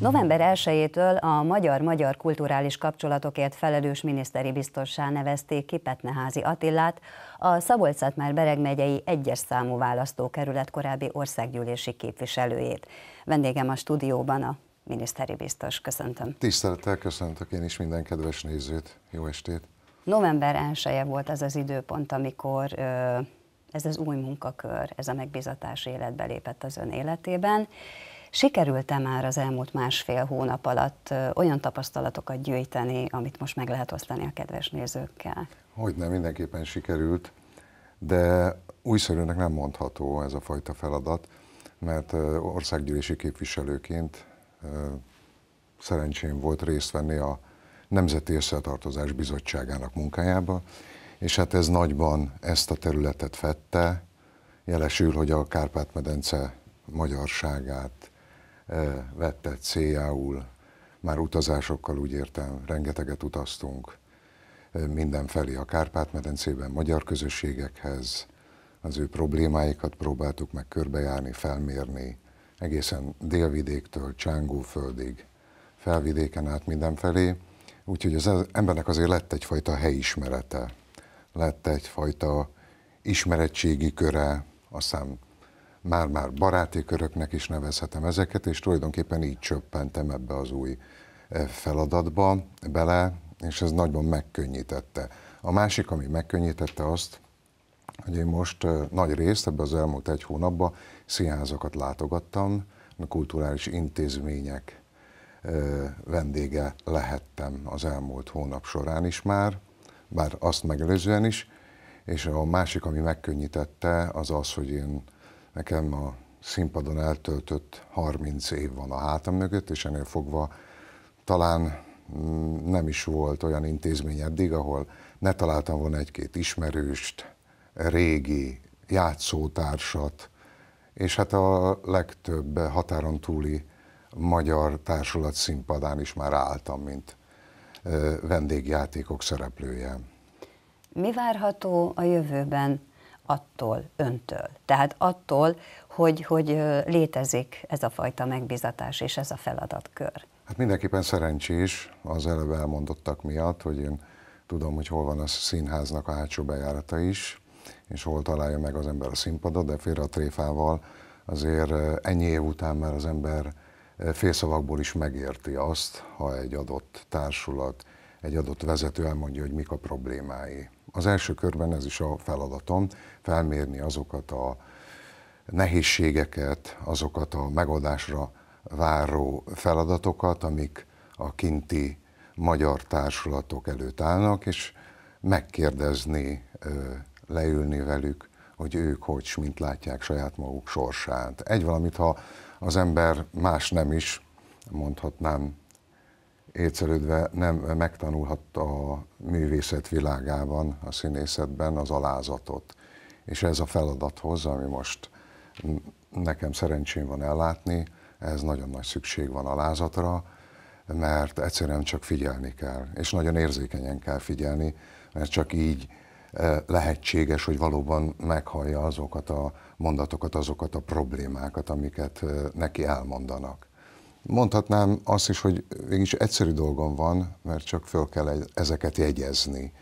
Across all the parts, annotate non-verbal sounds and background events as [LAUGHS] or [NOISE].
November 1-től a magyar-magyar kulturális kapcsolatokért felelős miniszteri biztossá nevezték ki Petneházi Attillát, a szabolcs már Bereg megyei egyes számú választókerület korábbi országgyűlési képviselőjét. Vendégem a stúdióban a miniszteri biztos. Köszöntöm. Tisztelettel köszöntök én is minden kedves nézőt. Jó estét. November 1 volt az az időpont, amikor ez az új munkakör, ez a megbizatás életbe lépett az ön életében. Sikerült-e már az elmúlt másfél hónap alatt olyan tapasztalatokat gyűjteni, amit most meg lehet osztani a kedves nézőkkel? nem, mindenképpen sikerült, de újszerűnek nem mondható ez a fajta feladat, mert országgyűlési képviselőként szerencsém volt részt venni a Nemzeti Összetartozás Bizottságának munkájába, és hát ez nagyban ezt a területet fette, jelesül, hogy a Kárpát-medence magyarságát vette céljául, már utazásokkal úgy értem, rengeteget utaztunk mindenfelé a Kárpát-medencében magyar közösségekhez, az ő problémáikat próbáltuk meg körbejárni, felmérni, egészen délvidéktől Csángóföldig, felvidéken át mindenfelé, úgyhogy az e- embernek azért lett egyfajta helyismerete, lett egyfajta ismerettségi köre, aztán már-már baráti köröknek is nevezhetem ezeket, és tulajdonképpen így csöppentem ebbe az új e, feladatba bele, és ez nagyban megkönnyítette. A másik, ami megkönnyítette azt, hogy én most e, nagy részt ebbe az elmúlt egy hónapban színházakat látogattam, a kulturális intézmények e, vendége lehettem az elmúlt hónap során is már, bár azt megelőzően is, és a másik, ami megkönnyítette, az az, hogy én Nekem a színpadon eltöltött 30 év van a hátam mögött, és ennél fogva talán mm, nem is volt olyan intézmény eddig, ahol ne találtam volna egy-két ismerőst, régi játszótársat, és hát a legtöbb határon túli magyar társulat színpadán is már álltam, mint vendégjátékok szereplője. Mi várható a jövőben? attól, öntől. Tehát attól, hogy, hogy létezik ez a fajta megbizatás és ez a feladatkör. Hát mindenképpen szerencsés az eleve elmondottak miatt, hogy én tudom, hogy hol van a színháznak a hátsó bejárata is, és hol találja meg az ember a színpadot, de félre a tréfával azért ennyi év után már az ember félszavakból is megérti azt, ha egy adott társulat, egy adott vezető elmondja, hogy mik a problémái. Az első körben ez is a feladatom, felmérni azokat a nehézségeket, azokat a megoldásra váró feladatokat, amik a kinti magyar társulatok előtt állnak, és megkérdezni, leülni velük, hogy ők hogy, mint látják saját maguk sorsát. Egy valamit, ha az ember más nem is, mondhatnám écelődve nem megtanulhatta a művészet világában, a színészetben az alázatot. És ez a feladathoz, ami most nekem szerencsém van ellátni, ez nagyon nagy szükség van alázatra, mert egyszerűen csak figyelni kell, és nagyon érzékenyen kell figyelni, mert csak így e, lehetséges, hogy valóban meghallja azokat a mondatokat, azokat a problémákat, amiket e, neki elmondanak. Mondhatnám azt is, hogy mégis egyszerű dolgom van, mert csak föl kell ezeket jegyezni,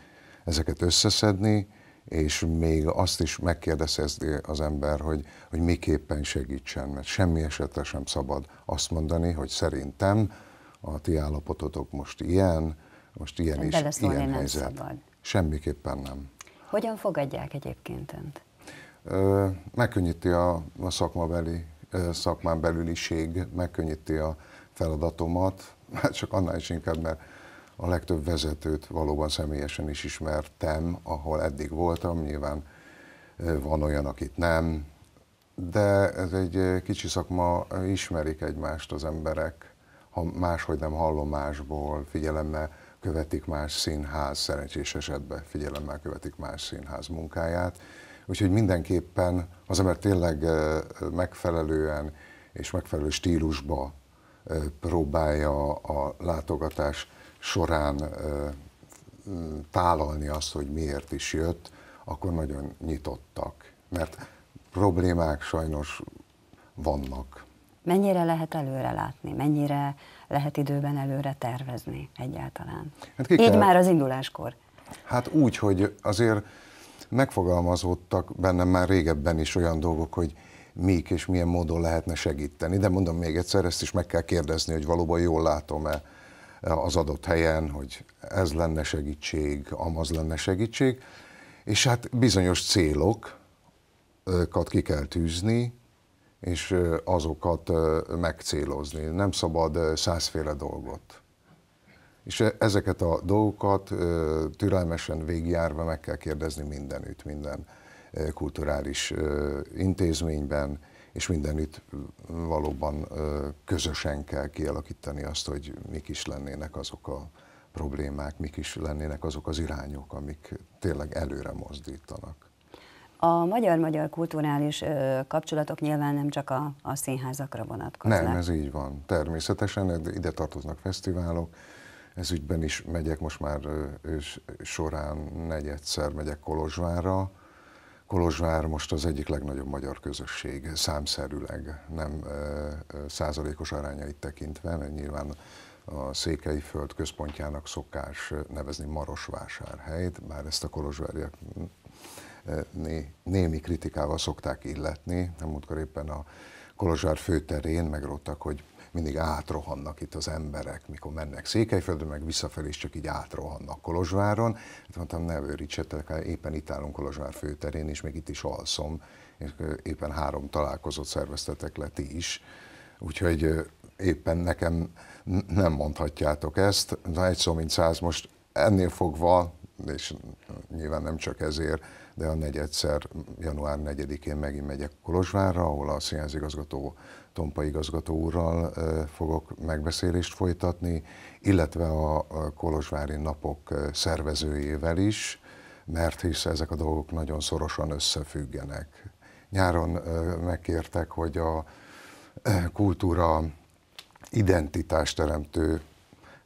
ezeket összeszedni, és még azt is megkérdezheti az ember, hogy, hogy miképpen segítsen, mert semmi esetre sem szabad azt mondani, hogy szerintem a ti állapototok most ilyen, most ilyen is, ilyen nem helyzet. Szabad. Semmiképpen nem. Hogyan fogadják egyébként önt? Megkönnyíti a, a szakmabeli szakmán belüliség megkönnyíti a feladatomat, már [LAUGHS] hát csak annál is inkább, mert a legtöbb vezetőt valóban személyesen is ismertem, ahol eddig voltam, nyilván van olyan, akit nem, de ez egy kicsi szakma, ismerik egymást az emberek, ha máshogy nem hallomásból, figyelemmel követik más színház, szerencsés esetben figyelemmel követik más színház munkáját, Úgyhogy mindenképpen az ember tényleg megfelelően és megfelelő stílusba próbálja a látogatás során tálalni azt, hogy miért is jött, akkor nagyon nyitottak, mert problémák sajnos vannak. Mennyire lehet előre látni, mennyire lehet időben előre tervezni egyáltalán? Hát Így kell... már az induláskor. Hát úgy, hogy azért megfogalmazódtak bennem már régebben is olyan dolgok, hogy mik és milyen módon lehetne segíteni. De mondom még egyszer, ezt is meg kell kérdezni, hogy valóban jól látom-e az adott helyen, hogy ez lenne segítség, amaz lenne segítség. És hát bizonyos célokat ki kell tűzni, és azokat megcélozni. Nem szabad százféle dolgot és e- ezeket a dolgokat türelmesen végigjárva meg kell kérdezni mindenütt, minden kulturális intézményben, és mindenütt valóban közösen kell kialakítani azt, hogy mik is lennének azok a problémák, mik is lennének azok az irányok, amik tényleg előre mozdítanak. A magyar-magyar kulturális ö, kapcsolatok nyilván nem csak a, a színházakra vonatkoznak. Nem, ez így van. Természetesen ide tartoznak fesztiválok, ez ügyben is megyek most már során negyedszer megyek Kolozsvárra. Kolozsvár most az egyik legnagyobb magyar közösség, számszerűleg, nem százalékos arányait tekintve, mert nyilván a föld központjának szokás nevezni Marosvásárhelyt, bár ezt a kolozsváriak némi kritikával szokták illetni. Nem múltkor éppen a Kolozsvár főterén megrottak, hogy mindig átrohannak itt az emberek, mikor mennek Székelyföldön, meg visszafelé is csak így átrohannak Kolozsváron. Hát mondtam, ne őrítsetek, éppen itt állunk Kolozsvár főterén, és még itt is alszom, és éppen három találkozót szerveztetek le ti is. Úgyhogy éppen nekem nem mondhatjátok ezt, de egy szó mint száz most ennél fogva és nyilván nem csak ezért, de a negyedszer január 4-én megint megyek Kolozsvárra, ahol a színházigazgató Tompa igazgató úrral fogok megbeszélést folytatni, illetve a Kolozsvári napok szervezőjével is, mert hisz ezek a dolgok nagyon szorosan összefüggenek. Nyáron megkértek, hogy a kultúra identitásteremtő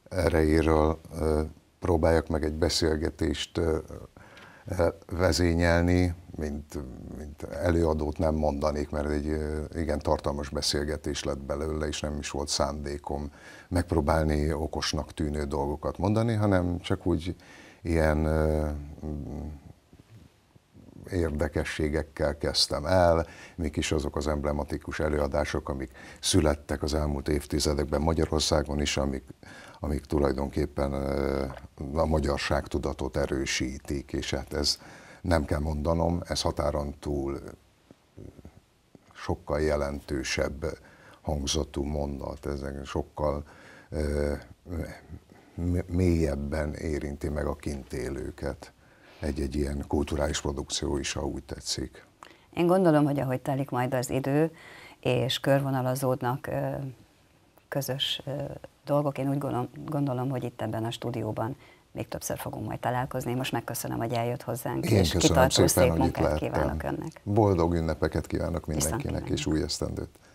erejéről próbáljak meg egy beszélgetést vezényelni, mint, mint előadót nem mondanék, mert egy igen tartalmas beszélgetés lett belőle, és nem is volt szándékom megpróbálni okosnak tűnő dolgokat mondani, hanem csak úgy ilyen mm, érdekességekkel kezdtem el, mik is azok az emblematikus előadások, amik születtek az elmúlt évtizedekben Magyarországon is, amik, amik tulajdonképpen a magyarság tudatot erősítik, és hát ez nem kell mondanom, ez határon túl sokkal jelentősebb hangzatú mondat, ez sokkal mélyebben érinti meg a kint élőket. Egy-egy ilyen kulturális produkció is, ha úgy tetszik. Én gondolom, hogy ahogy telik majd az idő, és körvonalazódnak közös dolgok. Én úgy gondolom, gondolom, hogy itt ebben a stúdióban még többször fogunk majd találkozni. Most megköszönöm, hogy eljött hozzánk, Én és kitartó szép munkát kívánok önnek. Boldog ünnepeket kívánok mindenkinek, és új esztendőt.